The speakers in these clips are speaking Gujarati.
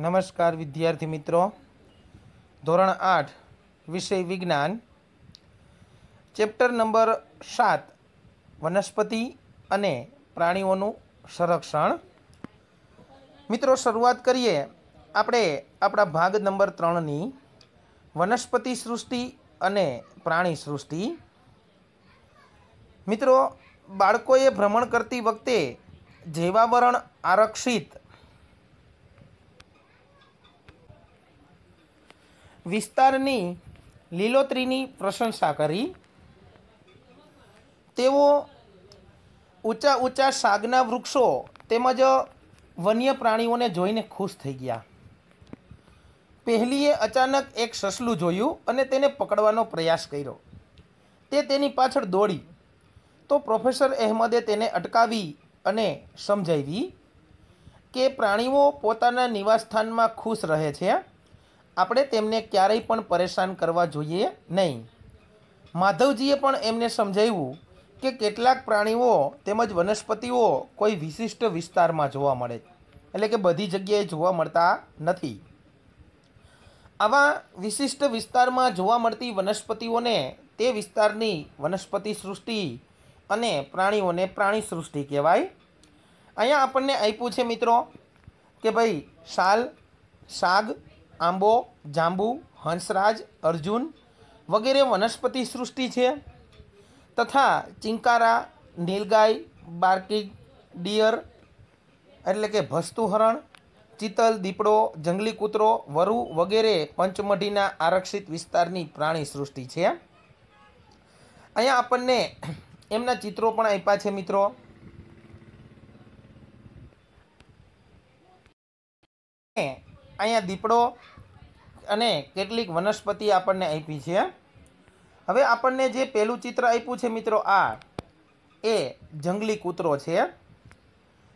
નમસ્કાર વિદ્યાર્થી મિત્રો ધોરણ આઠ વિષય વિજ્ઞાન ચેપ્ટર નંબર સાત વનસ્પતિ અને પ્રાણીઓનું સંરક્ષણ મિત્રો શરૂઆત કરીએ આપણે આપણા ભાગ નંબર ત્રણની વનસ્પતિ સૃષ્ટિ અને પ્રાણી સૃષ્ટિ મિત્રો બાળકોએ ભ્રમણ કરતી વખતે જૈવાવરણ આરક્ષિત વિસ્તારની લીલોતરીની પ્રશંસા કરી તેઓ ઊંચા ઊંચા સાગના વૃક્ષો તેમજ વન્ય પ્રાણીઓને જોઈને ખુશ થઈ ગયા પહેલીએ અચાનક એક સસલું જોયું અને તેને પકડવાનો પ્રયાસ કર્યો તે તેની પાછળ દોડી તો પ્રોફેસર અહેમદે તેને અટકાવી અને સમજાવી કે પ્રાણીઓ પોતાના નિવાસસ્થાનમાં ખુશ રહે છે આપણે તેમને ક્યારેય પણ પરેશાન કરવા જોઈએ નહીં માધવજીએ પણ એમને સમજાવ્યું કે કેટલાક પ્રાણીઓ તેમજ વનસ્પતિઓ કોઈ વિશિષ્ટ વિસ્તારમાં જોવા મળે એટલે કે બધી જગ્યાએ જોવા મળતા નથી આવા વિશિષ્ટ વિસ્તારમાં જોવા મળતી વનસ્પતિઓને તે વિસ્તારની વનસ્પતિ સૃષ્ટિ અને પ્રાણીઓને પ્રાણી સૃષ્ટિ કહેવાય અહીંયા આપણને આપ્યું છે મિત્રો કે ભાઈ શાલ શાગ આંબો જાંબુ હંસરાજ અર્જુન વગેરે વનસ્પતિ સૃષ્ટિ છે તથા ચિંકારા નીલગાય બાર્કિડ ડિયર એટલે કે ભસ્તું હરણ ચિતલ દીપડો જંગલી કૂતરો વરુ વગેરે પંચમઢીના આરક્ષિત વિસ્તારની પ્રાણી સૃષ્ટિ છે અહીંયા આપણને એમના ચિત્રો પણ આપ્યા છે મિત્રો અહીંયા દીપડો અને કેટલીક વનસ્પતિ આપણને આપી છે હવે આપણને જે પહેલું ચિત્ર આપ્યું છે મિત્રો આ એ જંગલી કૂતરો છે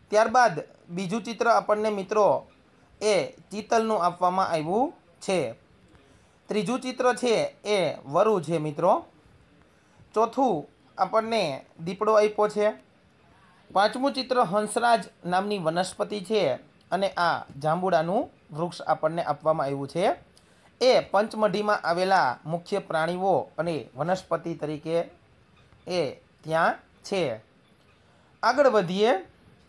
ત્યારબાદ બીજું ચિત્ર આપણને મિત્રો એ ચિતલનું આપવામાં આવ્યું છે ત્રીજું ચિત્ર છે એ વરુ છે મિત્રો ચોથું આપણને દીપડો આપ્યો છે પાંચમું ચિત્ર હંસરાજ નામની વનસ્પતિ છે અને આ જાંબુડાનું વૃક્ષ આપણને આપવામાં આવ્યું છે એ પંચમઢીમાં આવેલા મુખ્ય પ્રાણીઓ અને વનસ્પતિ તરીકે એ ત્યાં છે આગળ વધીએ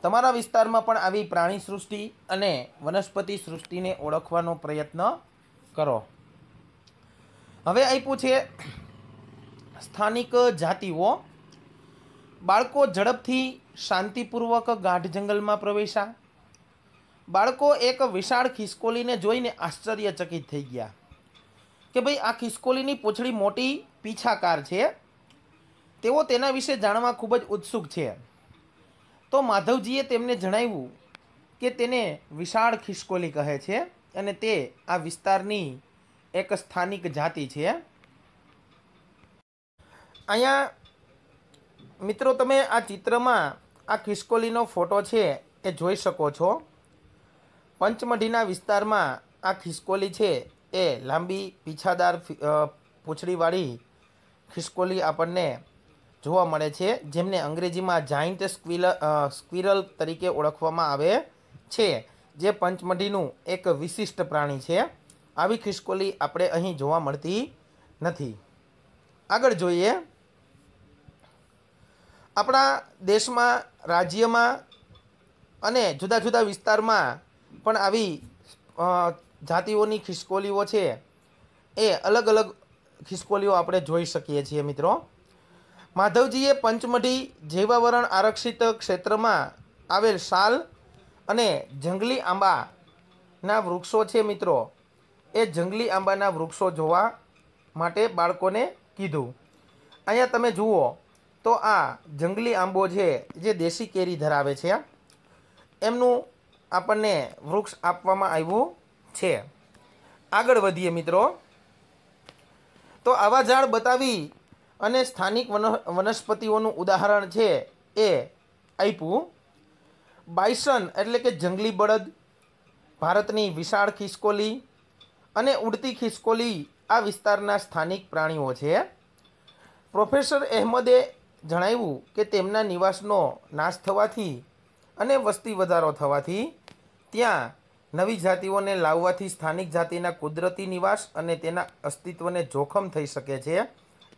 તમારા વિસ્તારમાં પણ આવી પ્રાણી સૃષ્ટિ અને વનસ્પતિ સૃષ્ટિને ઓળખવાનો પ્રયત્ન કરો હવે આપ્યું છે સ્થાનિક જાતિઓ બાળકો ઝડપથી શાંતિપૂર્વક ગાઢ જંગલમાં પ્રવેશ્યા બાળકો એક વિશાળ ખિસકોલીને જોઈને આશ્ચર્યચકિત થઈ ગયા કે ભાઈ આ ખિસકોલીની પૂંછડી મોટી પીછાકાર છે તેઓ તેના વિશે જાણવા ખૂબ જ ઉત્સુક છે તો માધવજીએ તેમને જણાવ્યું કે તેને વિશાળ ખિસકોલી કહે છે અને તે આ વિસ્તારની એક સ્થાનિક જાતિ છે અહીંયા મિત્રો તમે આ ચિત્રમાં આ ખિસકોલીનો ફોટો છે એ જોઈ શકો છો પંચમઢીના વિસ્તારમાં આ ખિસકોલી છે એ લાંબી પીછાદાર પૂંછડીવાળી ખિસકોલી આપણને જોવા મળે છે જેમને અંગ્રેજીમાં જાઇન્ટ સ્ક્વિલ સ્ક્વિરલ તરીકે ઓળખવામાં આવે છે જે પંચમઢીનું એક વિશિષ્ટ પ્રાણી છે આવી ખિસકોલી આપણે અહીં જોવા મળતી નથી આગળ જોઈએ આપણા દેશમાં રાજ્યમાં અને જુદા જુદા વિસ્તારમાં પણ આવી જાતિઓની ખિસકોલીઓ છે એ અલગ અલગ ખિસકોલીઓ આપણે જોઈ શકીએ છીએ મિત્રો માધવજીએ પંચમઢી જૈવાવરણ આરક્ષિત ક્ષેત્રમાં આવેલ સાલ અને જંગલી આંબાના વૃક્ષો છે મિત્રો એ જંગલી આંબાના વૃક્ષો જોવા માટે બાળકોને કીધું અહીંયા તમે જુઓ તો આ જંગલી આંબો છે જે દેશી કેરી ધરાવે છે એમનું આપણને વૃક્ષ આપવામાં આવ્યું છે આગળ વધીએ મિત્રો તો આવા ઝાડ બતાવી અને સ્થાનિક વનસ્પતિઓનું ઉદાહરણ છે એ આપ્યું બાઇસન એટલે કે જંગલી બળદ ભારતની વિશાળ ખિસકોલી અને ઉડતી ખિસકોલી આ વિસ્તારના સ્થાનિક પ્રાણીઓ છે પ્રોફેસર અહેમદે જણાવ્યું કે તેમના નિવાસનો નાશ થવાથી અને વસ્તી વધારો થવાથી ત્યાં નવી જાતિઓને લાવવાથી સ્થાનિક જાતિના કુદરતી નિવાસ અને તેના અસ્તિત્વને જોખમ થઈ શકે છે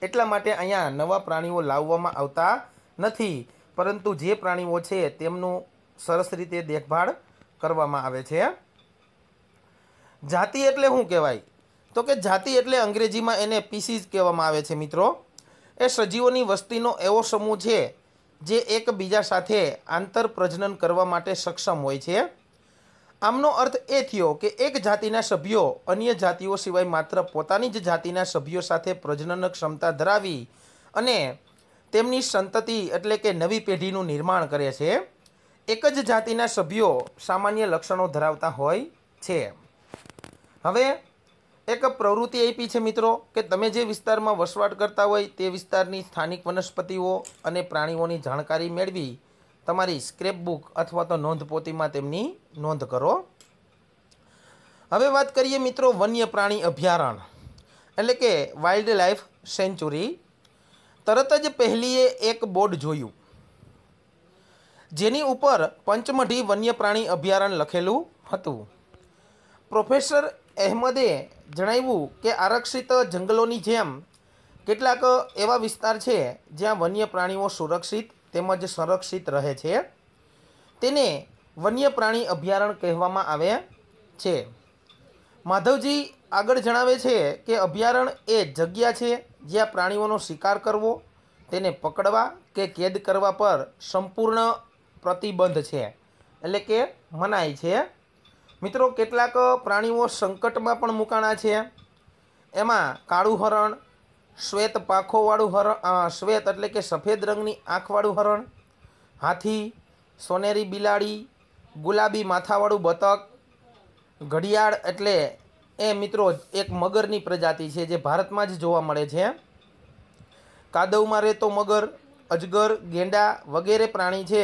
એટલા માટે અહીંયા નવા પ્રાણીઓ લાવવામાં આવતા નથી પરંતુ જે પ્રાણીઓ છે તેમનું સરસ રીતે દેખભાળ કરવામાં આવે છે જાતિ એટલે શું કહેવાય તો કે જાતિ એટલે અંગ્રેજીમાં એને પીસીસ કહેવામાં આવે છે મિત્રો એ સજીવોની વસ્તીનો એવો સમૂહ છે જે એકબીજા સાથે આંતર પ્રજનન કરવા માટે સક્ષમ હોય છે આમનો અર્થ એ થયો કે એક જાતિના સભ્યો અન્ય જાતિઓ સિવાય માત્ર પોતાની જ જાતિના સભ્યો સાથે પ્રજનન ક્ષમતા ધરાવી અને તેમની સંતતિ એટલે કે નવી પેઢીનું નિર્માણ કરે છે એક જ જાતિના સભ્યો સામાન્ય લક્ષણો ધરાવતા હોય છે હવે એક પ્રવૃત્તિ આપી છે મિત્રો કે તમે જે વિસ્તારમાં વસવાટ કરતા હોય તે વિસ્તારની સ્થાનિક વનસ્પતિઓ અને પ્રાણીઓની જાણકારી મેળવી તમારી સ્ક્રેપ બુક અથવા તો નોંધપોથીમાં તેમની નોંધ કરો હવે વાત કરીએ મિત્રો વન્ય પ્રાણી અભયારણ્ય એટલે કે વાઇલ્ડ લાઈફ સેન્ચુરી તરત જ પહેલીએ એક બોર્ડ જોયું જેની ઉપર પંચમઢી વન્ય પ્રાણી અભયારણ્ય લખેલું હતું પ્રોફેસર અહેમદે જણાવ્યું કે આરક્ષિત જંગલોની જેમ કેટલાક એવા વિસ્તાર છે જ્યાં વન્ય પ્રાણીઓ સુરક્ષિત તેમજ સંરક્ષિત રહે છે તેને વન્ય પ્રાણી અભયારણ્ય કહેવામાં આવે છે માધવજી આગળ જણાવે છે કે અભયારણ્ય એ જગ્યા છે જ્યાં પ્રાણીઓનો શિકાર કરવો તેને પકડવા કે કેદ કરવા પર સંપૂર્ણ પ્રતિબંધ છે એટલે કે મનાય છે મિત્રો કેટલાક પ્રાણીઓ સંકટમાં પણ મૂકાણા છે એમાં કાળું હરણ શ્વેત પાંખોવાળું હરણ શ્વેત એટલે કે સફેદ રંગની આંખવાળું હરણ હાથી સોનેરી બિલાડી ગુલાબી માથાવાળું બતક ઘડિયાળ એટલે એ મિત્રો એક મગરની પ્રજાતિ છે જે ભારતમાં જ જોવા મળે છે કાદવમાં રહેતો મગર અજગર ગેંડા વગેરે પ્રાણી છે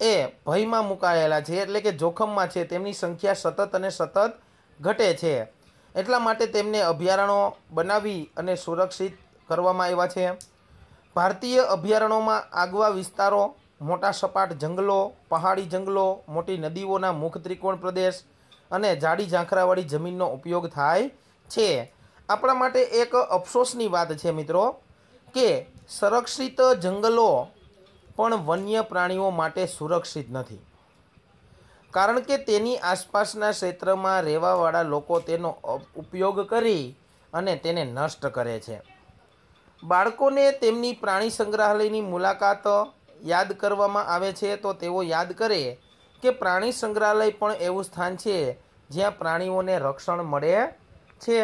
એ ભયમાં મુકાયેલા છે એટલે કે જોખમમાં છે તેમની સંખ્યા સતત અને સતત ઘટે છે એટલા માટે તેમને અભયારણ્યો બનાવી અને સુરક્ષિત કરવામાં આવ્યા છે ભારતીય અભયારણ્યોમાં આગવા વિસ્તારો મોટા સપાટ જંગલો પહાડી જંગલો મોટી નદીઓના મુખ ત્રિકોણ પ્રદેશ અને જાડી ઝાંખરાવાળી જમીનનો ઉપયોગ થાય છે આપણા માટે એક અફસોસની વાત છે મિત્રો કે સંરક્ષિત જંગલો પણ વન્ય પ્રાણીઓ માટે સુરક્ષિત નથી કારણ કે તેની આસપાસના ક્ષેત્રમાં રહેવાવાળા લોકો તેનો ઉપયોગ કરી અને તેને નષ્ટ કરે છે બાળકોને તેમની પ્રાણી સંગ્રહાલયની મુલાકાત યાદ કરવામાં આવે છે તો તેઓ યાદ કરે કે પ્રાણી સંગ્રહાલય પણ એવું સ્થાન છે જ્યાં પ્રાણીઓને રક્ષણ મળે છે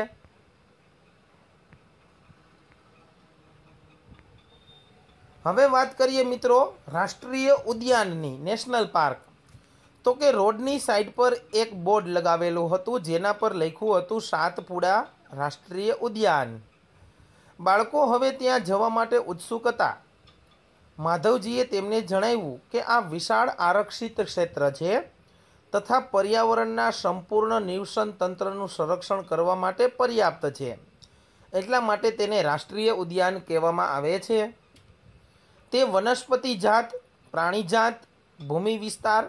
હવે વાત કરીએ મિત્રો રાષ્ટ્રીય ઉદ્યાનની નેશનલ પાર્ક તો કે રોડની સાઈડ પર એક બોર્ડ લગાવેલું હતું જેના પર લખ્યું હતું સાતપુડા રાષ્ટ્રીય ઉદ્યાન બાળકો હવે ત્યાં જવા માટે ઉત્સુક હતા માધવજીએ તેમને જણાવ્યું કે આ વિશાળ આરક્ષિત ક્ષેત્ર છે તથા પર્યાવરણના સંપૂર્ણ નિવસન તંત્રનું સંરક્ષણ કરવા માટે પર્યાપ્ત છે એટલા માટે તેને રાષ્ટ્રીય ઉદ્યાન કહેવામાં આવે છે તે વનસ્પતિ જાત પ્રાણીજાત ભૂમિ વિસ્તાર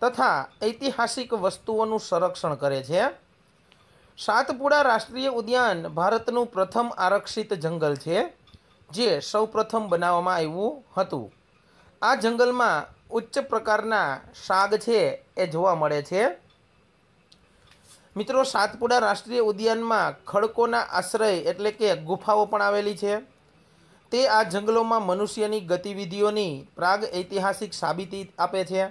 તથા ઐતિહાસિક વસ્તુઓનું સંરક્ષણ કરે છે સાતપુડા રાષ્ટ્રીય ઉદ્યાન ભારતનું પ્રથમ આરક્ષિત જંગલ છે જે સૌપ્રથમ બનાવવામાં આવ્યું હતું આ જંગલમાં ઉચ્ચ પ્રકારના શાગ છે એ જોવા મળે છે મિત્રો સાતપુડા રાષ્ટ્રીય ઉદ્યાનમાં ખડકોના આશ્રય એટલે કે ગુફાઓ પણ આવેલી છે તે આ જંગલોમાં મનુષ્યની ગતિવિધિઓની પ્રાગ ઐતિહાસિક સાબિતી આપે છે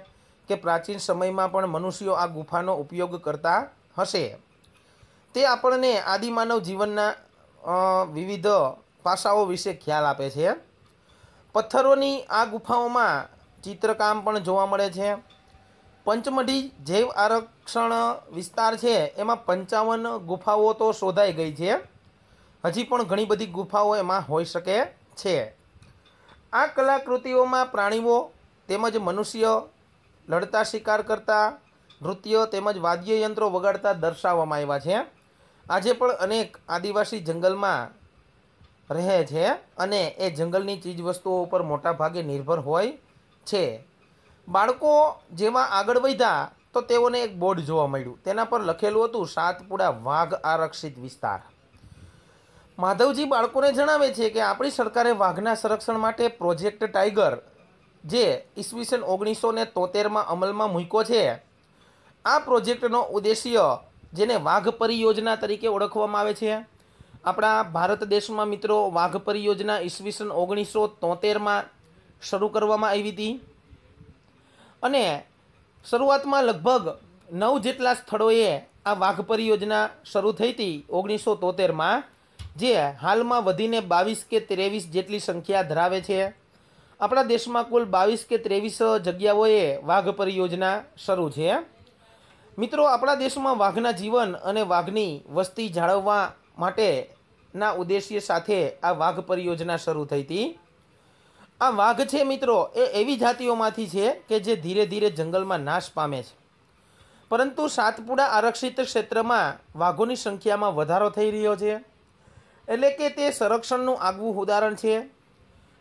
કે પ્રાચીન સમયમાં પણ મનુષ્યો આ ગુફાનો ઉપયોગ કરતા હશે તે આપણને આદિમાનવ જીવનના વિવિધ પાસાઓ વિશે ખ્યાલ આપે છે પથ્થરોની આ ગુફાઓમાં ચિત્રકામ પણ જોવા મળે છે પંચમઢી જૈવ આરક્ષણ વિસ્તાર છે એમાં પંચાવન ગુફાઓ તો શોધાઈ ગઈ છે હજી પણ ઘણી બધી ગુફાઓ એમાં હોઈ શકે છે આ કલાકૃતિઓમાં પ્રાણીઓ તેમજ મનુષ્ય લડતા શિકાર કરતા નૃત્ય તેમજ વાદ્યયંત્રો વગાડતા દર્શાવવામાં આવ્યા છે આજે પણ અનેક આદિવાસી જંગલમાં રહે છે અને એ જંગલની ચીજવસ્તુઓ ઉપર મોટાભાગે નિર્ભર હોય છે બાળકો જેમાં આગળ વધ્યા તો તેઓને એક બોર્ડ જોવા મળ્યું તેના પર લખેલું હતું સાતપુડા વાઘ આરક્ષિત વિસ્તાર માધવજી બાળકોને જણાવે છે કે આપણી સરકારે વાઘના સંરક્ષણ માટે પ્રોજેક્ટ ટાઈગર જે ઈસવીસન ઓગણીસો ને તોતેરમાં અમલમાં મૂક્યો છે આ પ્રોજેક્ટનો ઉદ્દેશ્ય જેને વાઘ પરિયોજના તરીકે ઓળખવામાં આવે છે આપણા ભારત દેશમાં મિત્રો વાઘ પરિયોજના ઈસવીસન ઓગણીસો તોતેરમાં શરૂ કરવામાં આવી હતી અને શરૂઆતમાં લગભગ નવ જેટલા સ્થળોએ આ વાઘ પરિયોજના શરૂ થઈ હતી ઓગણીસો તોતેરમાં જે હાલમાં વધીને બાવીસ કે ત્રેવીસ જેટલી સંખ્યા ધરાવે છે આપણા દેશમાં કુલ બાવીસ કે ત્રેવીસ જગ્યાઓએ વાઘ પરિયોજના શરૂ છે મિત્રો આપણા દેશમાં વાઘના જીવન અને વાઘની વસ્તી જાળવવા માટેના ઉદ્દેશ્ય સાથે આ વાઘ પરિયોજના શરૂ થઈ હતી આ વાઘ છે મિત્રો એ એવી જાતિઓમાંથી છે કે જે ધીરે ધીરે જંગલમાં નાશ પામે છે પરંતુ સાતપુડા આરક્ષિત ક્ષેત્રમાં વાઘોની સંખ્યામાં વધારો થઈ રહ્યો છે એટલે કે તે સંરક્ષણનું આગવું ઉદાહરણ છે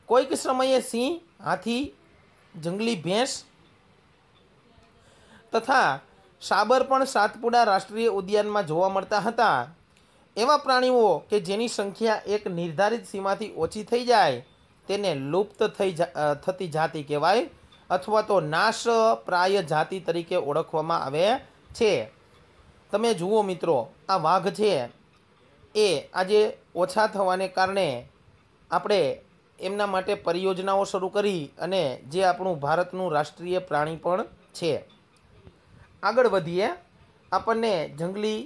કોઈક સમયે સિંહ હાથી જંગલી ભેંસ તથા સાબર પણ સાતપુડા રાષ્ટ્રીય ઉદ્યાનમાં જોવા મળતા હતા એવા પ્રાણીઓ કે જેની સંખ્યા એક નિર્ધારિત સીમાથી ઓછી થઈ જાય તેને લુપ્ત થઈ થતી જાતિ કહેવાય અથવા તો નાશ પ્રાય જાતિ તરીકે ઓળખવામાં આવે છે તમે જુઓ મિત્રો આ વાઘ છે એ આજે ઓછા થવાને કારણે આપણે એમના માટે પરિયોજનાઓ શરૂ કરી અને જે આપણું ભારતનું રાષ્ટ્રીય પ્રાણી પણ છે આગળ વધીએ આપણને જંગલી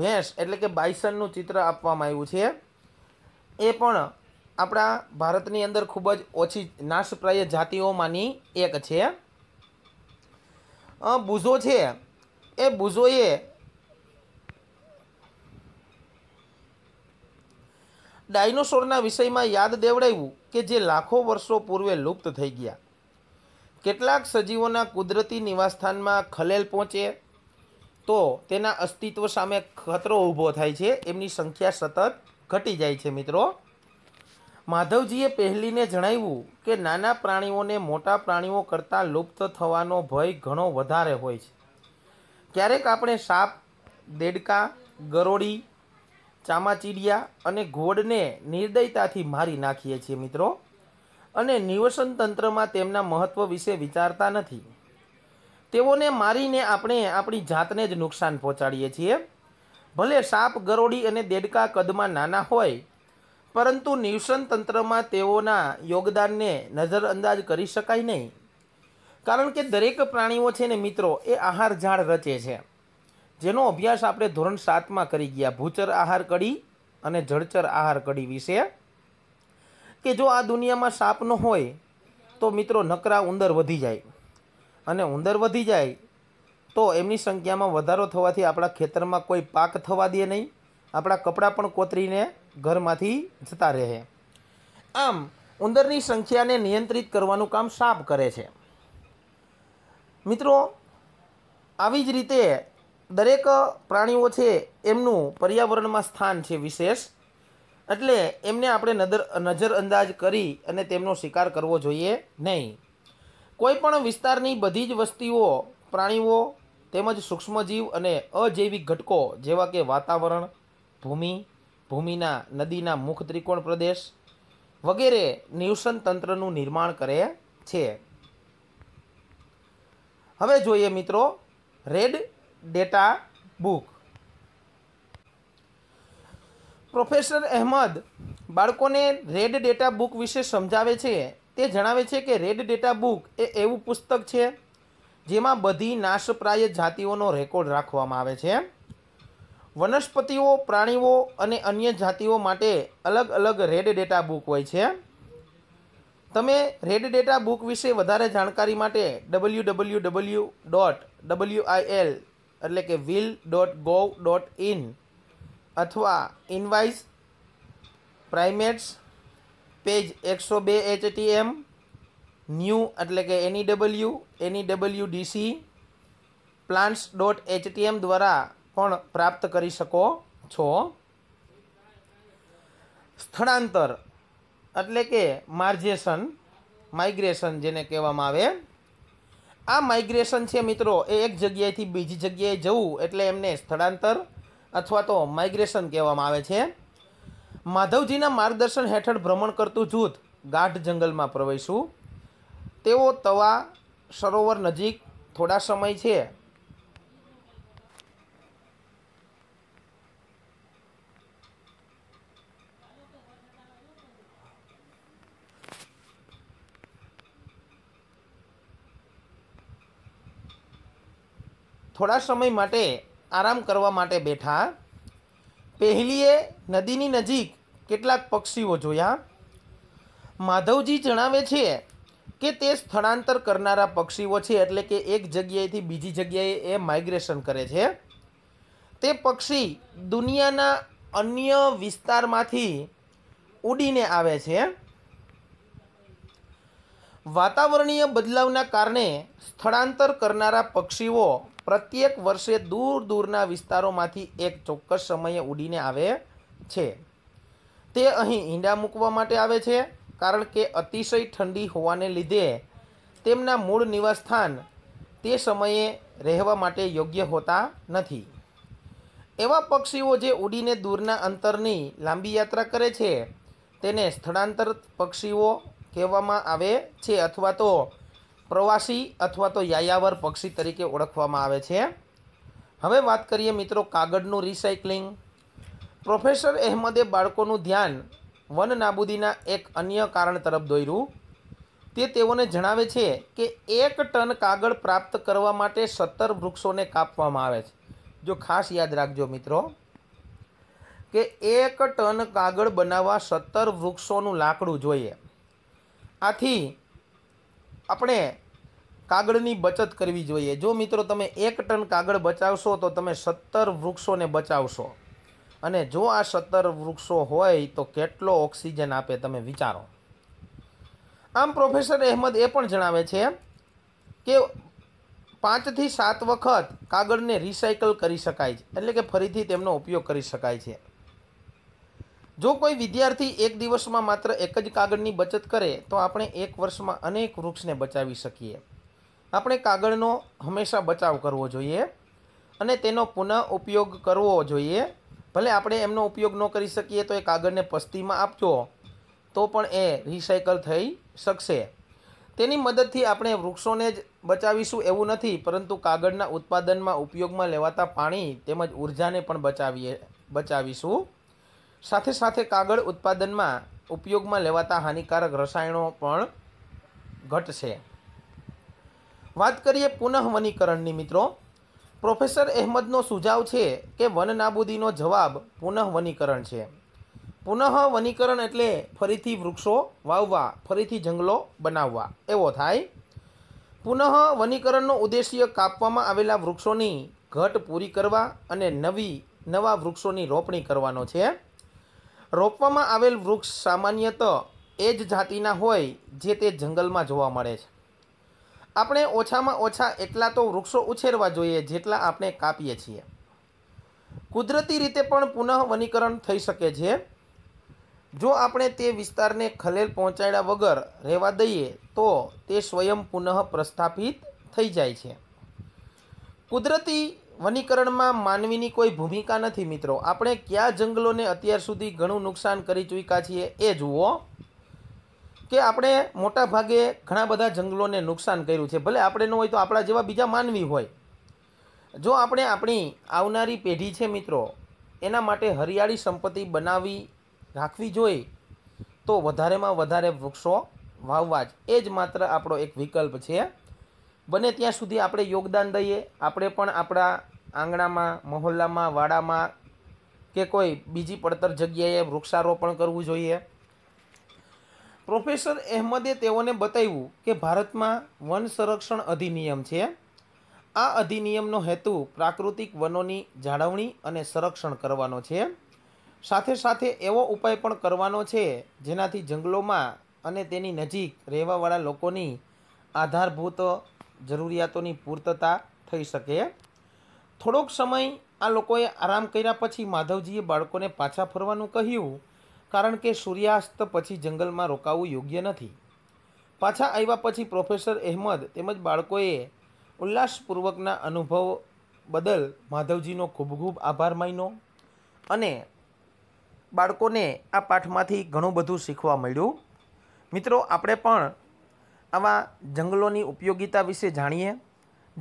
ભેંસ એટલે કે બાયસનનું ચિત્ર આપવામાં આવ્યું છે એ પણ આપણા ભારતની અંદર ખૂબ જ ઓછી નાશપ્રાય જાતિઓમાંની એક છે બુઝો છે એ બુઝોએ ડાયનોસોરના વિષયમાં યાદ દેવડાવ્યું કે જે લાખો વર્ષો પૂર્વે લુપ્ત થઈ ગયા કેટલાક સજીવોના કુદરતી નિવાસસ્થાનમાં ખલેલ પહોંચે તો તેના અસ્તિત્વ સામે ખતરો ઊભો થાય છે એમની સંખ્યા સતત ઘટી જાય છે મિત્રો માધવજીએ પહેલીને જણાવ્યું કે નાના પ્રાણીઓને મોટા પ્રાણીઓ કરતાં લુપ્ત થવાનો ભય ઘણો વધારે હોય છે ક્યારેક આપણે સાપ દેડકા ગરોળી ચામાચીડિયા અને ઘોડને નિર્દયતાથી મારી નાખીએ છીએ મિત્રો અને નિવસન તંત્રમાં તેમના મહત્ત્વ વિશે વિચારતા નથી તેઓને મારીને આપણે આપણી જાતને જ નુકસાન પહોંચાડીએ છીએ ભલે સાપ ગરોળી અને દેડકા કદમાં નાના હોય પરંતુ નિવસન તંત્રમાં તેઓના યોગદાનને નજરઅંદાજ કરી શકાય નહીં કારણ કે દરેક પ્રાણીઓ છે ને મિત્રો એ આહાર ઝાડ રચે છે જેનો અભ્યાસ આપણે ધોરણ સાતમાં કરી ગયા ભૂચર આહાર કડી અને જળચર આહાર કડી વિશે કે જો આ દુનિયામાં સાપ ન હોય તો મિત્રો નકરા ઉંદર વધી જાય અને ઉંદર વધી જાય તો એમની સંખ્યામાં વધારો થવાથી આપણા ખેતરમાં કોઈ પાક થવા દે નહીં આપણા કપડાં પણ કોતરીને ઘરમાંથી જતા રહે આમ ઉંદરની સંખ્યાને નિયંત્રિત કરવાનું કામ સાપ કરે છે મિત્રો આવી જ રીતે દરેક પ્રાણીઓ છે એમનું પર્યાવરણમાં સ્થાન છે વિશેષ એટલે એમને આપણે નજર નજરઅંદાજ કરી અને તેમનો શિકાર કરવો જોઈએ નહીં કોઈ પણ વિસ્તારની બધી જ વસ્તીઓ પ્રાણીઓ તેમજ સૂક્ષ્મજીવ અને અજૈવિક ઘટકો જેવા કે વાતાવરણ ભૂમિ ભૂમિના નદીના મુખ ત્રિકોણ પ્રદેશ વગેરે નિવસન તંત્રનું નિર્માણ કરે છે હવે જોઈએ મિત્રો red data book professor Ahmed બાળકોને રેડ ડેટા બુક વિશે સમજાવે છે તે જણાવે છે કે રેડ ડેટા બુક એ એવું પુસ્તક છે જેમાં બધી નાશપ્રાય જાતિઓનો રેકોર્ડ રાખવામાં આવે છે વનસ્પતિઓ પ્રાણીઓ અને અન્ય જાતિઓ માટે અલગ અલગ રેડ ડેટા બુક હોય છે તમે રેડ ડેટા બુક વિશે વધારે જાણકારી માટે W W W dot W I L એટલે કે વિલ ડોટ ગોવ ડોટ ઇન અથવા ઇનવાઇસ પ્રાઇમેટ્સ પેજ એકસો બે એચટીએમ ન્યૂ એટલે કે એની ડબલ્યુ એની W DC plants dot HTM દ્વારા પણ પ્રાપ્ત કરી શકો છો સ્થળાંતર એટલે કે માર્જેશન માઇગ્રેશન જેને કહેવામાં આવે આ માઇગ્રેશન છે મિત્રો એ એક જગ્યાએથી બીજી જગ્યાએ જવું એટલે એમને સ્થળાંતર અથવા તો માઇગ્રેશન કહેવામાં આવે છે માધવજીના માર્ગદર્શન હેઠળ ભ્રમણ કરતું જૂથ ગાઢ જંગલમાં પ્રવેશું તેઓ તવા સરોવર નજીક થોડા સમય છે થોડા સમય માટે આરામ કરવા માટે બેઠા પહેલીએ નદીની નજીક કેટલાક પક્ષીઓ જોયા માધવજી જણાવે છે કે તે સ્થળાંતર કરનારા પક્ષીઓ છે એટલે કે એક જગ્યાએથી બીજી જગ્યાએ એ માઇગ્રેશન કરે છે તે પક્ષી દુનિયાના અન્ય વિસ્તારમાંથી ઉડીને આવે છે વાતાવરણીય બદલાવના કારણે સ્થળાંતર કરનારા પક્ષીઓ પ્રત્યેક વર્ષે દૂર દૂરના વિસ્તારોમાંથી એક ચોક્કસ સમયે ઉડીને આવે છે તે અહીં ઈંડા મૂકવા માટે આવે છે કારણ કે અતિશય ઠંડી હોવાને લીધે તેમના મૂળ નિવાસસ્થાન તે સમયે રહેવા માટે યોગ્ય હોતા નથી એવા પક્ષીઓ જે ઉડીને દૂરના અંતરની લાંબી યાત્રા કરે છે તેને સ્થળાંતર પક્ષીઓ કહેવામાં આવે છે અથવા તો પ્રવાસી અથવા તો યાયાવર પક્ષી તરીકે ઓળખવામાં આવે છે હવે વાત કરીએ મિત્રો કાગળનું રિસાયકલિંગ પ્રોફેસર અહેમદે બાળકોનું ધ્યાન વન નાબૂદીના એક અન્ય કારણ તરફ દોર્યું તે તેઓને જણાવે છે કે એક ટન કાગળ પ્રાપ્ત કરવા માટે સત્તર વૃક્ષોને કાપવામાં આવે છે જો ખાસ યાદ રાખજો મિત્રો કે એક ટન કાગળ બનાવવા સત્તર વૃક્ષોનું લાકડું જોઈએ આથી આપણે કાગળની બચત કરવી જોઈએ જો મિત્રો તમે એક ટન કાગળ બચાવશો તો તમે સત્તર વૃક્ષોને બચાવશો અને જો આ સત્તર વૃક્ષો હોય તો કેટલો ઓક્સિજન આપે તમે વિચારો આમ પ્રોફેસર અહેમદ એ પણ જણાવે છે કે પાંચથી સાત વખત કાગળને રિસાયકલ કરી શકાય છે એટલે કે ફરીથી તેમનો ઉપયોગ કરી શકાય છે જો કોઈ વિદ્યાર્થી એક દિવસમાં માત્ર એક જ કાગળની બચત કરે તો આપણે એક વર્ષમાં અનેક વૃક્ષને બચાવી શકીએ આપણે કાગળનો હંમેશા બચાવ કરવો જોઈએ અને તેનો પુનઃ ઉપયોગ કરવો જોઈએ ભલે આપણે એમનો ઉપયોગ ન કરી શકીએ તો એ કાગળને પસ્તીમાં આપજો તો પણ એ રિસાયકલ થઈ શકશે તેની મદદથી આપણે વૃક્ષોને જ બચાવીશું એવું નથી પરંતુ કાગળના ઉત્પાદનમાં ઉપયોગમાં લેવાતા પાણી તેમજ ઉર્જાને પણ બચાવીએ બચાવીશું સાથે સાથે કાગળ ઉત્પાદનમાં ઉપયોગમાં લેવાતા હાનિકારક રસાયણો પણ ઘટશે વાત કરીએ પુનઃ વનીકરણની મિત્રો પ્રોફેસર અહેમદનો સુઝાવ છે કે વન નાબૂદીનો જવાબ પુનઃ વનીકરણ છે પુનઃ વનીકરણ એટલે ફરીથી વૃક્ષો વાવવા ફરીથી જંગલો બનાવવા એવો થાય પુનઃ વનીકરણનો ઉદ્દેશ્ય કાપવામાં આવેલા વૃક્ષોની ઘટ પૂરી કરવા અને નવી નવા વૃક્ષોની રોપણી કરવાનો છે રોપવામાં આવેલ વૃક્ષ સામાન્યત એ જ જાતિના હોય જે તે જંગલમાં જોવા મળે છે આપણે ઓછામાં ઓછા એટલા તો વૃક્ષો ઉછેરવા જોઈએ જેટલા આપણે કાપીએ છીએ કુદરતી રીતે પણ પુનઃ વનીકરણ થઈ શકે છે જો આપણે તે વિસ્તારને ખલેલ પહોંચાડ્યા વગર રહેવા દઈએ તો તે સ્વયં પુનઃ પ્રસ્થાપિત થઈ જાય છે કુદરતી વનીકરણમાં માનવીની કોઈ ભૂમિકા નથી મિત્રો આપણે કયા જંગલોને અત્યાર સુધી ઘણું નુકસાન કરી ચૂક્યા છીએ એ જુઓ કે આપણે મોટા ભાગે ઘણા બધા જંગલોને નુકસાન કર્યું છે ભલે આપણે ન હોય તો આપણા જેવા બીજા માનવી હોય જો આપણે આપણી આવનારી પેઢી છે મિત્રો એના માટે હરિયાળી સંપત્તિ બનાવી રાખવી જોઈએ તો વધારેમાં વધારે વૃક્ષો વાવવા જ એ જ માત્ર આપણો એક વિકલ્પ છે બને ત્યાં સુધી આપણે યોગદાન દઈએ આપણે પણ આપણા આંગણામાં મહોલ્લામાં વાડામાં કે કોઈ બીજી પડતર જગ્યાએ વૃક્ષારોપણ કરવું જોઈએ પ્રોફેસર અહેમદે તેઓને બતાવ્યું કે ભારતમાં વન સંરક્ષણ અધિનિયમ છે આ અધિનિયમનો હેતુ પ્રાકૃતિક વનોની જાળવણી અને સંરક્ષણ કરવાનો છે સાથે સાથે એવો ઉપાય પણ કરવાનો છે જેનાથી જંગલોમાં અને તેની નજીક રહેવાવાળા લોકોની આધારભૂત જરૂરિયાતોની પૂર્તતા થઈ શકે થોડોક સમય આ લોકોએ આરામ કર્યા પછી માધવજીએ બાળકોને પાછા ફરવાનું કહ્યું કારણ કે સૂર્યાસ્ત પછી જંગલમાં રોકાવું યોગ્ય નથી પાછા આવ્યા પછી પ્રોફેસર અહેમદ તેમજ બાળકોએ ઉલ્લાસપૂર્વકના અનુભવ બદલ માધવજીનો ખૂબ ખૂબ આભાર માન્યો અને બાળકોને આ પાઠમાંથી ઘણું બધું શીખવા મળ્યું મિત્રો આપણે પણ આવા જંગલોની ઉપયોગિતા વિશે જાણીએ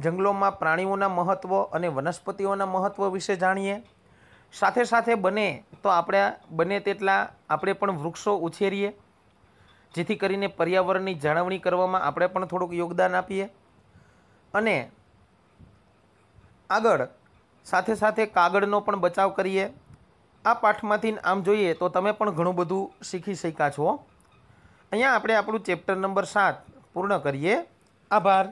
જંગલોમાં પ્રાણીઓના મહત્ત્વ અને વનસ્પતિઓના મહત્ત્વ વિશે જાણીએ સાથે સાથે બને તો આપણે બને તેટલા આપણે પણ વૃક્ષો ઉછેરીએ જેથી કરીને પર્યાવરણની જાળવણી કરવામાં આપણે પણ થોડુંક યોગદાન આપીએ અને આગળ સાથે સાથે કાગળનો પણ બચાવ કરીએ આ પાઠમાંથી આમ જોઈએ તો તમે પણ ઘણું બધું શીખી શક્યા છો અહીંયા આપણે આપણું ચેપ્ટર નંબર સાત પૂર્ણ કરીએ આભાર